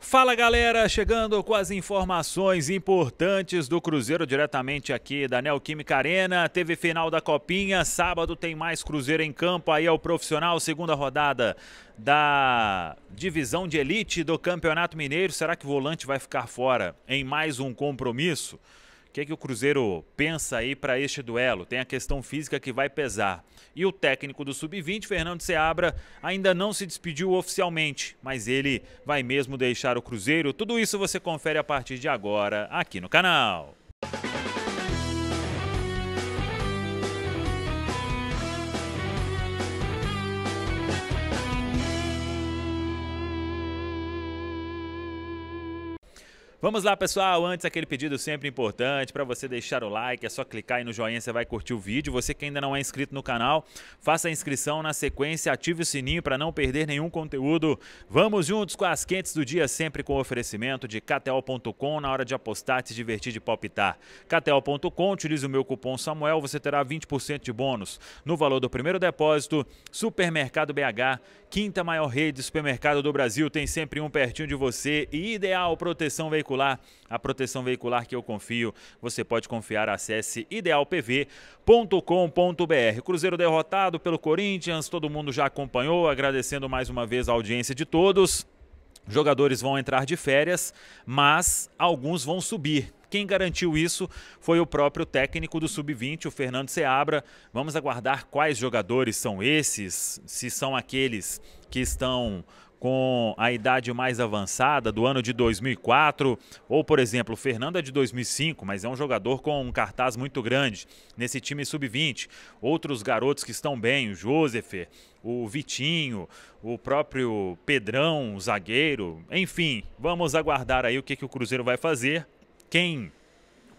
Fala galera, chegando com as informações importantes do Cruzeiro diretamente aqui da Neoquímica Arena. Teve final da Copinha, sábado tem mais Cruzeiro em campo aí ao é o profissional, segunda rodada da divisão de elite do Campeonato Mineiro. Será que o volante vai ficar fora em mais um compromisso? que, é que o Cruzeiro pensa aí para este duelo? Tem a questão física que vai pesar. E o técnico do Sub-20, Fernando Seabra, ainda não se despediu oficialmente, mas ele vai mesmo deixar o Cruzeiro. Tudo isso você confere a partir de agora aqui no canal. Vamos lá, pessoal. Antes, aquele pedido sempre importante para você deixar o like. É só clicar aí no joinha, você vai curtir o vídeo. Você que ainda não é inscrito no canal, faça a inscrição na sequência, ative o sininho para não perder nenhum conteúdo. Vamos juntos com as quentes do dia, sempre com oferecimento de KTO.com na hora de apostar, se divertir de palpitar. KTO.com, utilize o meu cupom Samuel, você terá 20% de bônus no valor do primeiro depósito. Supermercado BH, quinta maior rede de supermercado do Brasil, tem sempre um pertinho de você e ideal proteção veicular veicular, a proteção veicular que eu confio, você pode confiar, acesse idealpv.com.br. Cruzeiro derrotado pelo Corinthians, todo mundo já acompanhou, agradecendo mais uma vez a audiência de todos. Jogadores vão entrar de férias, mas alguns vão subir. Quem garantiu isso foi o próprio técnico do Sub-20, o Fernando Seabra. Vamos aguardar quais jogadores são esses, se são aqueles que estão com a idade mais avançada do ano de 2004, ou por exemplo, o Fernando é de 2005, mas é um jogador com um cartaz muito grande nesse time sub-20. Outros garotos que estão bem, o Joseph, o Vitinho, o próprio Pedrão, o zagueiro, enfim, vamos aguardar aí o que, que o Cruzeiro vai fazer. Quem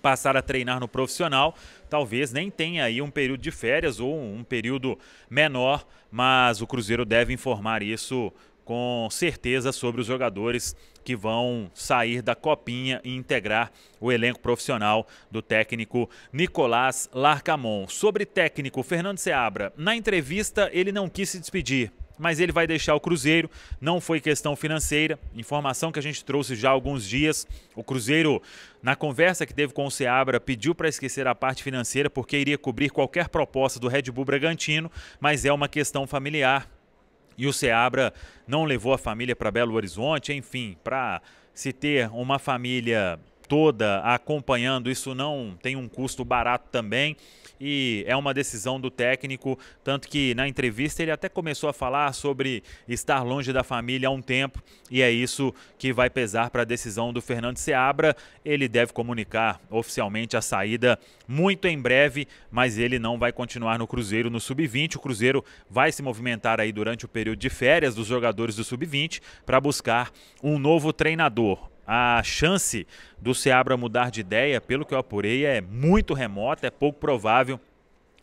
passar a treinar no profissional, talvez nem tenha aí um período de férias ou um período menor, mas o Cruzeiro deve informar isso com certeza sobre os jogadores que vão sair da copinha e integrar o elenco profissional do técnico Nicolás Larcamon. Sobre técnico Fernando Seabra, na entrevista ele não quis se despedir. Mas ele vai deixar o Cruzeiro, não foi questão financeira, informação que a gente trouxe já há alguns dias. O Cruzeiro, na conversa que teve com o Seabra, pediu para esquecer a parte financeira porque iria cobrir qualquer proposta do Red Bull Bragantino, mas é uma questão familiar e o Seabra não levou a família para Belo Horizonte, enfim, para se ter uma família toda acompanhando. Isso não tem um custo barato também e é uma decisão do técnico. Tanto que na entrevista ele até começou a falar sobre estar longe da família há um tempo e é isso que vai pesar para a decisão do Fernando Seabra. Ele deve comunicar oficialmente a saída muito em breve, mas ele não vai continuar no Cruzeiro no sub-20. O Cruzeiro vai se movimentar aí durante o período de férias dos jogadores do sub-20 para buscar um novo treinador. A chance do Seabra mudar de ideia, pelo que eu apurei, é muito remota, é pouco provável.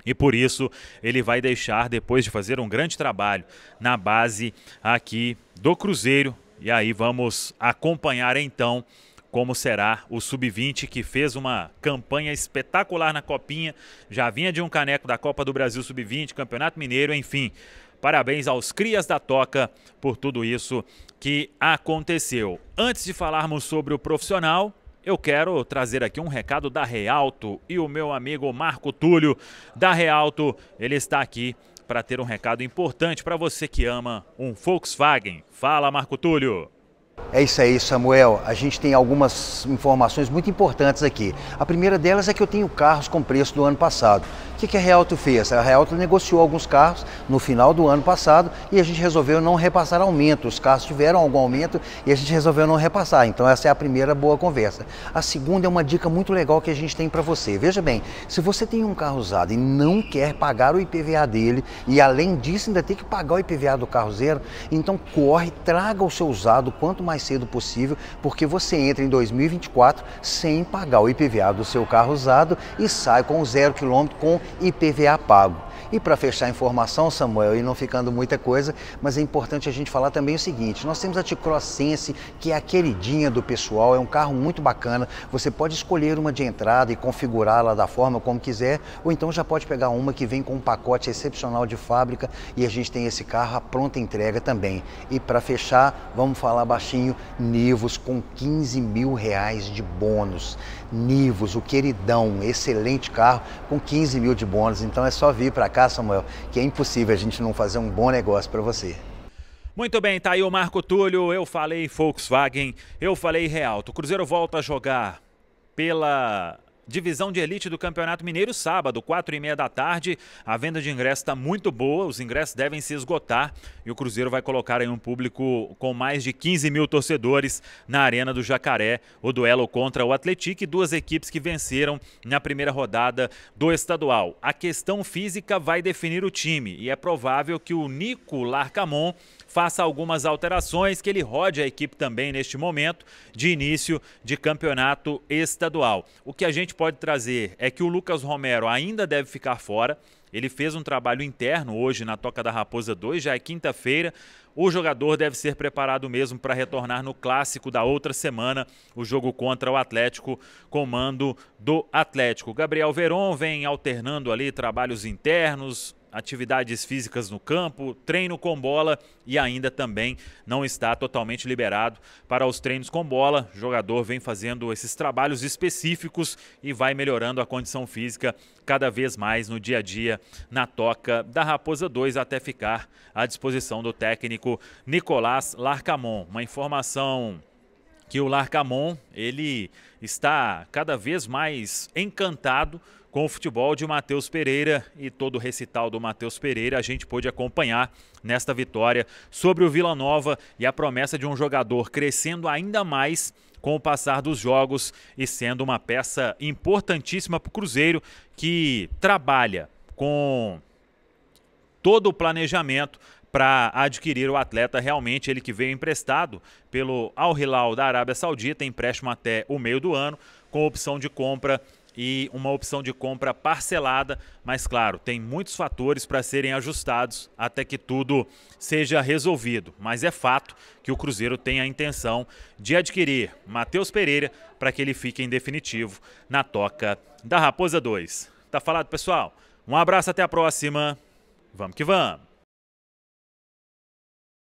E por isso ele vai deixar depois de fazer um grande trabalho na base aqui do Cruzeiro. E aí vamos acompanhar então como será o Sub-20 que fez uma campanha espetacular na Copinha, já vinha de um caneco da Copa do Brasil Sub-20, Campeonato Mineiro, enfim. Parabéns aos Crias da Toca por tudo isso que aconteceu. Antes de falarmos sobre o profissional, eu quero trazer aqui um recado da Realto e o meu amigo Marco Túlio da Realto, ele está aqui para ter um recado importante para você que ama um Volkswagen. Fala, Marco Túlio. É isso aí, Samuel. A gente tem algumas informações muito importantes aqui. A primeira delas é que eu tenho carros com preço do ano passado. O que a Realto fez? A Realto negociou alguns carros no final do ano passado e a gente resolveu não repassar aumento. Os carros tiveram algum aumento e a gente resolveu não repassar. Então essa é a primeira boa conversa. A segunda é uma dica muito legal que a gente tem para você. Veja bem, se você tem um carro usado e não quer pagar o IPVA dele e além disso ainda tem que pagar o IPVA do carro zero, então corre, traga o seu usado quanto mais cedo possível, porque você entra em 2024 sem pagar o IPVA do seu carro usado e sai com zero quilômetro com IPVA pago. E para fechar a informação, Samuel, e não ficando muita coisa, mas é importante a gente falar também o seguinte: nós temos a T-Cross Sense, que é a queridinha do pessoal, é um carro muito bacana. Você pode escolher uma de entrada e configurá-la da forma como quiser, ou então já pode pegar uma que vem com um pacote excepcional de fábrica e a gente tem esse carro à pronta entrega também. E para fechar, vamos falar baixinho: Nivos com 15 mil reais de bônus. Nivos, o queridão, excelente carro com 15 mil de bônus. Então é só vir para cá cá, Samuel, que é impossível a gente não fazer um bom negócio para você. Muito bem, tá aí o Marco Túlio. Eu falei Volkswagen, eu falei Realto. O Cruzeiro volta a jogar pela divisão de elite do Campeonato Mineiro, sábado, 4 e meia da tarde. A venda de ingressos está muito boa, os ingressos devem se esgotar e o Cruzeiro vai colocar aí um público com mais de 15 mil torcedores na Arena do Jacaré. O duelo contra o Atlético, duas equipes que venceram na primeira rodada do estadual. A questão física vai definir o time e é provável que o Nico Larcamon faça algumas alterações, que ele rode a equipe também neste momento de início de campeonato estadual. O que a gente pode trazer é que o Lucas Romero ainda deve ficar fora. Ele fez um trabalho interno hoje na Toca da Raposa 2, já é quinta-feira. O jogador deve ser preparado mesmo para retornar no clássico da outra semana, o jogo contra o Atlético, comando do Atlético. Gabriel Veron vem alternando ali trabalhos internos, atividades físicas no campo, treino com bola e ainda também não está totalmente liberado para os treinos com bola. O jogador vem fazendo esses trabalhos específicos e vai melhorando a condição física cada vez mais no dia a dia na toca da Raposa 2 até ficar à disposição do técnico Nicolás Larcamon. Uma informação que o Larcamon ele está cada vez mais encantado com o futebol de Matheus Pereira e todo o recital do Matheus Pereira a gente pôde acompanhar nesta vitória sobre o Vila Nova e a promessa de um jogador crescendo ainda mais com o passar dos jogos e sendo uma peça importantíssima para o Cruzeiro que trabalha com todo o planejamento para adquirir o atleta realmente, ele que veio emprestado pelo Al Hilal da Arábia Saudita, empréstimo até o meio do ano, com opção de compra e uma opção de compra parcelada, mas claro, tem muitos fatores para serem ajustados até que tudo seja resolvido. Mas é fato que o Cruzeiro tem a intenção de adquirir Matheus Pereira para que ele fique em definitivo na toca da Raposa 2. Tá falado, pessoal? Um abraço, até a próxima. Vamos que vamos.